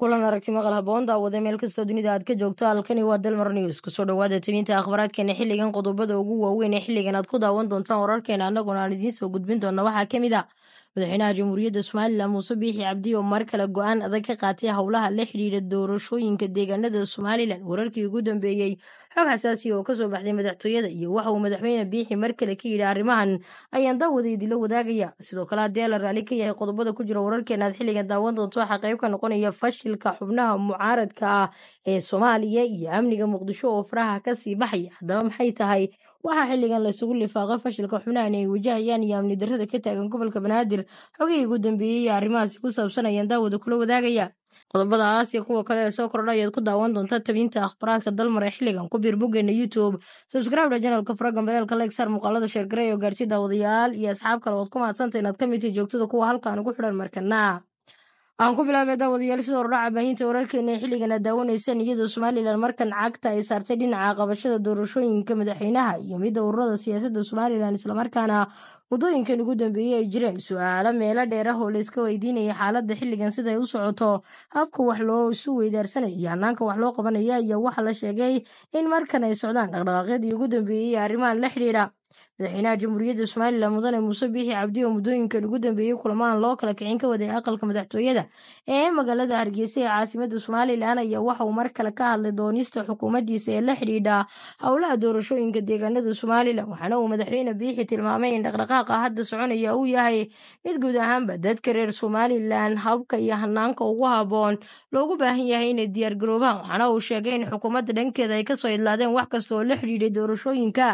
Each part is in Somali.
kulan aragti maqal haboon daawada meel kastoo dunida aad ka joogto halkani waa delmar news kusoo dhowaada tebinta akhbaaraadkeena xilligan qodobada ugu waaweyn ee xilligan aad ku daawan doontaan wararkeena annaguna aan idiin soo gudbin doonna waxaa ka mid a ah madaxweynaha jamhuuriyadda somalilan muuse biixi cabdi oo mar kale go'aan adag ka qaatay howlaha la xidhiidha doorashooyinka deegaanada somalilan wararkii ugu dambeeyey xog xasaasiya oo kasoo baxday madaxtooyada iyo waxa uu madaxweyne biixi mar kale ka yidhi arrimahan ayaan daawada idinla wadaagaya sidoo kale haddii la raalli ka yahay qodobada ku jira wararkeenaad xilligan daawan doonto waxaa qayb ka noqonaya fashilka xubnaha mucaaradka ah ee soomaaliya iyo amniga muqdisho oo faraha kasii baxaya haddaba maxay tahay waxaa xilligan laysugu lifaaqo fashilka xubnahan ay wajahayaan iyo amni darrada ka taagan gobolka banaadir jir xogihii ugu dambeeyey iyo arrimahaasi ku saabsan ayaan daawada kula wadaagaya qodobadaas iyo kuwa kale ee soo kordha ayaad ku daawan doontaa tabinta akhbaraadka dalmar ee xilligan ku biir boggeena youtube sabscribe dha janalka faraga mareelka legsar muuqaalada sheergarey oo gaarsi daawadayaal iyo asxaab kale ood ku mahadsantaha inaad ka mid midtahay joogtada kuwa halkaan ugu xidhan markanaa aan ku bilaabay daawadayaal sida ordhaca baahinta wararkeena ee xilligan aad daawanaysa niyada somalilan markan cagta ay saartay dhinaca qabashada doorashooyinka madaxweynaha iyo midda ururada siyaasadda somalilan islamarkaana muddooyinkan ugu dambeeyey ay jireen su-aalo meelo dheerah layska weydiinaya xaaladda xilligan sida ay u socoto habka wax loo isu weydaarsanaya iyo hanaanka wax loo qabanaya ayaa waxaa la sheegay in markan ay socdaan dhaqdhaqaaqyadii ugu dambeeyey ee arrimahan la xidhiidha madaxweynaha jamhuuriyadda somalilan mudane muuse biixi cabdi oo muddooyinkan ugu dambeeyey kulamahan loo kala kicin ka waday aqalka madaxtooyada ee magaalada hargeysa ee caasimadda somalilan ayaa ah waxa uu mar kale ka hadlay doonista xukuumaddiisa ee la xidhiidha howlaha doorashooyinka deegaanada somalilan waxaana uu madaxweyne biixi tilmaamay in dhaqdhaqaaqa hadda soconaya uu yahay mid guud ahaanba dadka reer somalilan habka iyo hanaanka ugu habboon loogu baahan yahay inay diyaargaroobaan waxaana uu sheegay in xukuumadda dhankeeda ay kasoo idlaadeen wax kasta oo la xidhiidhay doorashooyinka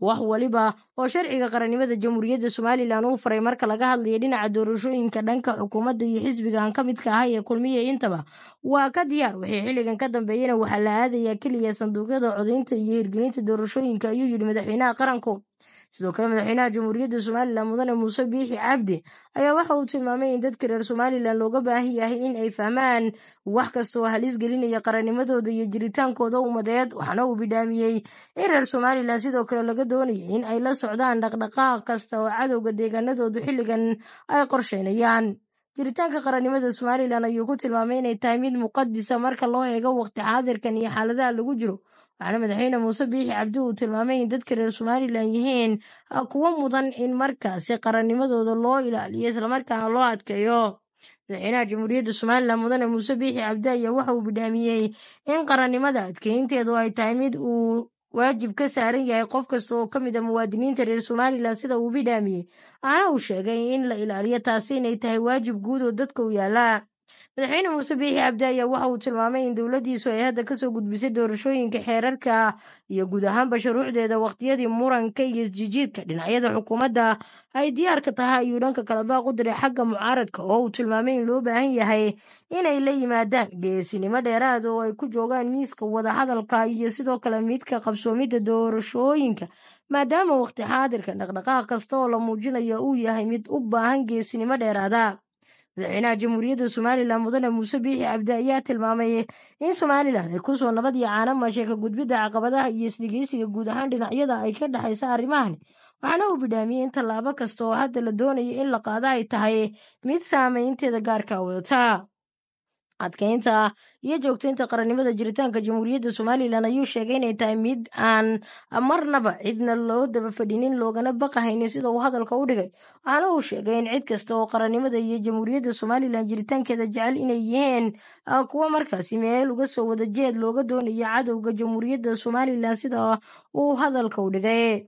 wax waliba oo sharciga qarannimada jamhuuriyadda somalilan uu faray marka laga hadlaya dhinaca doorashooyinka dhanka xukuumadda iyo xisbiga aan ka midka ahay ee kulmiya intaba waa ka diyaar wixii xilligan ka dambeeyana waxaa la aadayaa keliya sanduuqyada codaynta iyo hirgelinta doorashooyinka ayuu yidhi madaxweynaha qaranku sidoo kale madaxweynaha jamhuuriyadda somalilan mudane muuse biixi cabdi ayaa waxa uu tilmaamay in dadka reer somalilan looga baahan yahay in ay fahmaan wax kasta oo halis gelinaya qarannimadooda iyo jiritaankooda umadeed waxaana uu bidhaamiyey in reer somalilan sidoo kale laga doonaya in ay la socdaan dhaqdhaqaaq kasta oo cadowga deegaanadoodu xilligan ay qorsheynayaan jiritaanka qarannimada somalilan ayuu ku tilmaamay inay tahay mid muqadisa marka loo eego waqti xaadirkan iyo xaaladaha lagu jiro waxaana madaxweyne muuse biixi cabdi uu tilmaamay in dadka reer somalilan yihiin kuwo mudan in markaasi qarannimadooda loo ilaaliyo islamarkaana loo adkeeyo madaxweynaha jamhuuriyadda somalilan mudane muuse biixi cabdi ayaa waxa uu bidhaamiyey in qarannimada adkeynteedu ay tahay mid uu waajib ka saaran yahay qof kasta oo ka mid a ah muwaadiniinta reer somalilan sida uu bidhaamiyey waxaana uu sheegay in la ilaaliyo taasi inay tahay waajib guud oo dadka u yaala madaxweyne muuse biixi cabdi ayaa waxa uu tilmaamay in dowladdiisu ay hadda kasoo gudbisay doorashooyinka xeerarka iyo guud ahaanba shuruucdeeda wakhtiyadii muranka iyo isjijiidka dhinacyada xukuumadda ay diyaarka tahay ayuu dhanka kaleba u diray xagga mucaaradka oo uu tilmaamay in loo baahan yahay inay la yimaadaan geesinimo dheeraada ah oo ay ku joogaan miiska wadahadalka iyo sidoo kale midka qabsoomidda doorashooyinka maadaama wakhti xaadirka dhaqdhaqaaq kasta oo la muujinaya uu yahay mid u baahan geesinimo dheeraada madaxweynaha jamhuuriyadda somalilan mudane muuse biixi cabdi ayaa tilmaamay in somalilan ay ku soo nabad yacaanama sheeka gudbidda caqabadaha iyo isdhegeysiga guud ahaan dhinacyada ay ka dhexaysa arrimahan waxaana uu bidhaamiyey in tallaabo kasta oo hadda la doonayo in la qaado ay tahay mid saamaynteeda gaarka wadata adkeynta iyo joogteynta qarannimada jiritaanka jamhuuriyadda somalilan ayuu sheegay inay tahay mid aan marnaba cidna loo daba fadhinin loogana baqahaynin sida uu hadalka u dhigay waxaana uu sheegay in cid kasta oo qarannimada iyo jamhuuriyadda somalilan jiritaankeeda jecel inay yihiin ah, kuwo markaasi meel uga soo wada jeed looga doonayo cadowga jamhuuriyadda somalilan sida uu hadalka u dhigay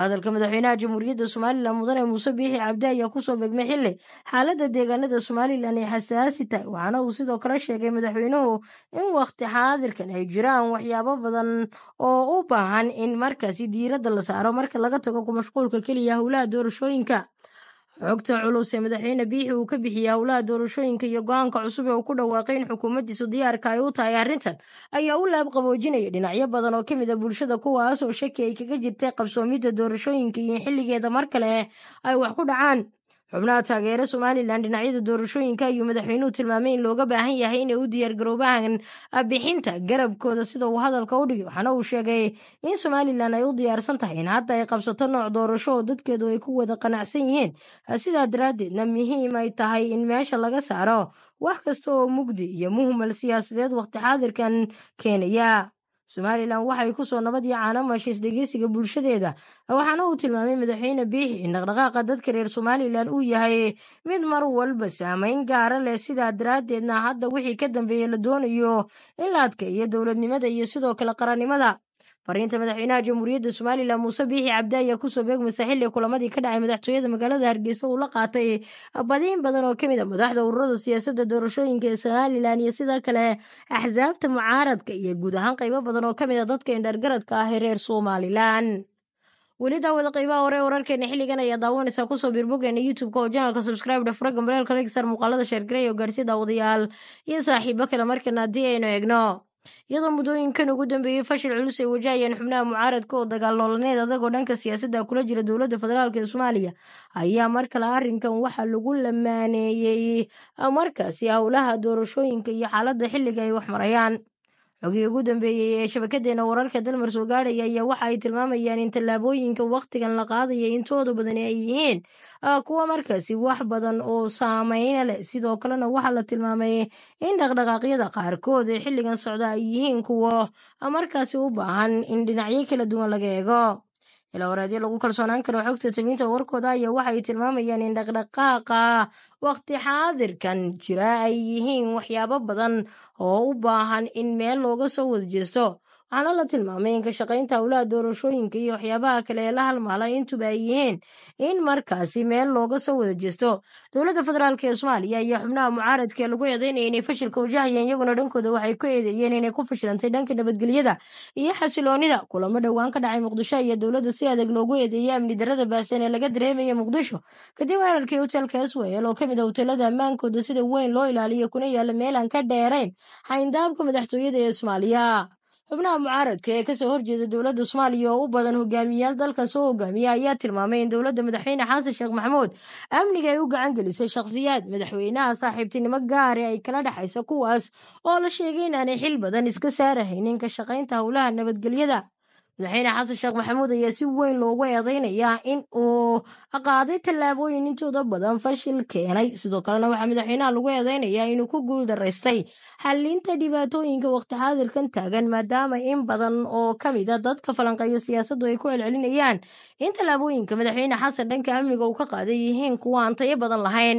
hadalka madaxweynaha jamhuuriyadda somalilan mudane muuse biixi cabdi ayaa kusoo begmay xilli xaaladda deegaanada somalilan ay xasaasi tahay waxaana uu sidoo kale sheegay madaxweynuhu in wakhti xaadirkan ay jiraan waxyaabo badan oo u baahan in markaasi diiradda la saaro marka laga tago kumashquulka keliya howlaha doorashooyinka xogta culus ee madaxweyne biixi uu ka bixiyey howlaha doorashooyinka iyo go-aanka cusub ee uu ku dhawaaqay in xukuumaddiisu diyaarka ay u tahay arrintan ayaa u laab qaboojinaya dhinacyo badan oo ka mid a ah bulshada kuwaas oo shaki ay kaga jirtay qabsoomidda doorashooyinka iyo xilligeeda mar kale ay wax ku dhacaan xubnaha taageera somalilan dhinacyada doorashooyinka ayuu madaxweynuhu tilmaamay in looga baahan yahay inay u diyaargaroobahan bixinta garabkooda sida uu hadalka u dhigay waxaana uu sheegay in somalilan ay u diyaarsan tahay in hadda ay qabsato nooc doorasho oo dadkeedu ay ku wada qanacsan yihiin sidaa daraaddeedna muhiim ay tahay in meesha laga saaro wax kasta oo mugdi iyo muhmal siyaasadeed wakhti xaadirkan keenaya somalilan waxay ku soo nabad yacaanama hesdhegeysiga bulshadeeda waxaana uu tilmaamay madaxweyne biixi in dhaqdhaqaaqa dadka reer somalilan uu yahay mid mar walba saameyn gaara leh sidaa daraaddeedna hadda wixii ka dambeeya la doonayo in la adkeeyo dowladnimada iyo sidoo kale qarannimada fariinta madaxweynaha jamhuuriyadda somalilan muuse biixi cabde ayaa kusoo beegmaysa xilli kulamadii ka dhacay madaxtooyada magaalada hargeysa uu la qaatay badiin badan oo kamid a ah madaxda ururada siyaasadda doorashooyinka ee somalilan iyo sidoo kale axsaabta mucaaradka iyo guud ahaan qaybo badan oo kamid a ah dadka indhargaradka ah ee reer somalilan weli daawada qaybaha hore wararkeena xilligan ayaa daawanaysaa kusoo biirbogeena youtube-ka oo janalka subscribe dhafuraga maraalka legsar muuqaalada sheergaray oo gaadhsi daawadayaal iyo saaxiibo kale markana haddii aynu egno iyadoo muddooyinkan ugu dambeeyey fashil culus ay wajahayeen xubnaha mucaaradka oo dagaal noolaneed adagoo dhanka siyaasadda kula jira dowladda federaalk ee soomaaliya ayaa mar kale arrinkan waxaa lagu lamaaneeyey markaasi howlaha doorashooyinka iyo xaaladda xilliga ay wax marayaan xogii ugu dambeeyey ee shabakadeena wararka dalmar soo gaadhaya ayaa waxa ay tilmaamayaan in tallaabooyinka wakhtigan la qaadaya intooda badani ay yihiin ah, kuwa markaasi wax badan oo saameyna leh sidoo kalena waxaa la tilmaamay in dhaqdhaqaaqyada qaarkood ee xilligan socda ay yihiin kuwo markaasi u baahan in dhinacyo kala duwan laga eego ilaawar haddii lagu kalsoonaan karo xogta tibinta warkooda ayaa waxay tilmaamayaan in dhaqdhaqaaqa wakhti xaadirkan jira ay yihiin waxyaabo badan oo u baahan in meel looga soo wada jeesto waxaana la tilmaamay in ka shaqaynta howlaha doorashooyinka iyo waxyaabaha kale ee la halmaala intuba ay yihiin in markaasi meel looga soo wada jeesto dowladda federaalk ee soomaaliya iyo xubnaha mucaaradka ee lagu eedeynaya inay fashilka wajahayeen iyaguna dhankooda waxay ku eedeeyeen inay ku fashilantay dhanka nabadgelyada iyo xasiloonida kulamo dhowaan ka dhacay muqdisho iyo dowladda si adag loogu eedeeyey amni darada baahsan ee laga dareemaya muqdisho kadib weerarkii hotelka swel oo kamid a ah hotelada ammaankooda sida weyn loo ilaaliyo kuna yaala meel aan ka dheerayn xayndaabka madaxtooyada ee soomaaliya xubnaha mucaaradka ee kasoo horjeeda dowladda soomaaliya oo u badan hogaamiyayaal dalkan soo hogaamiya ayaa tilmaamay in dowladda madaxweyne xasan sheekh maxamuud amniga ay u gacan gelisay shakhsiyaad madaxweynaha saaxiibtinimo gaare ay kala dhexaysa kuwaas oo la sheegay inaanay xil badan iska saarahaynin ka shaqaynta howlaha nabadgelyada madaxweyne xasan sheekh maxamuud ayaa si weyn loogu eedaynayaa in uu qaaday tallaabooyin intooda badan fashil keenay sidoo kalena waxaa madaxweynaha lagu eedaynayaa inuu ku guul daraystay xallinta dhibaatooyinka waqti xaadirkan taagan maadaama in badan oo ka mida ah dadka falanqeeya siyaasaddu ay ku celcelinayaan in tallaabooyinka madaxweyne xasan dhanka amniga uu ka qaaday yihiin kuwa aan tayo badan lahayn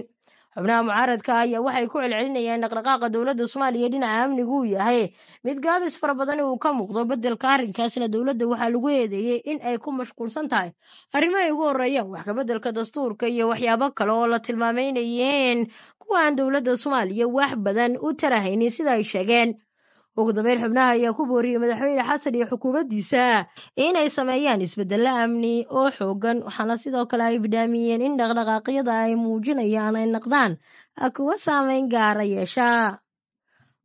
xubnaha mucaaradka ayaa waxay ku celcelinayeen dhaqdhaqaaqa dowladda soomaaliya dhinaca amniga uu yahay mid gaabis fara badan uu ka muuqdo beddelka arrinkaasna dowladda waxaa lagu eedeeyey in ay ku mashquulsan tahay arrimo ugu horreeyaan wax kabeddelka dastuurka iyo waxyaabo kale oo la tilmaameynayeen kuwa aan dowladda soomaaliya wax badan u tarahaynin sida ay sheegeen ugu dambeyn xubnaha ayaa ku booriyey madaxweyne xasan iyo xukuumaddiisa inay sameeyaan isbedello amni oo xoogan waxaana sidoo kale ay bidhaamiyeen in dhaqdhaqaaqyada ay muujinayaan ay naqdaan kuwa saameyn gaara yeesha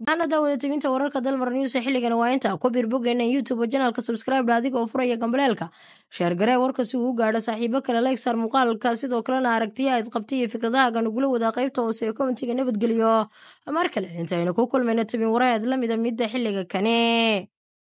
gacnada wadatabinta wararka dalmar newsa xilligana waa intaa ku biir bogeyna youtube janalka subscribedha adiga oo furaya gambaleelka sheergaree warka si uu gaadho saaxiibo kale legsar muuqaalka sidoo kalena aragtiyaha idqabta iyo fikradahaaga nagula wadaa qaybta hoose ee kommentiga nabadgeliyo mar kale intaynu ku kulmayna tabin wareed la mida ah midda xilliga kane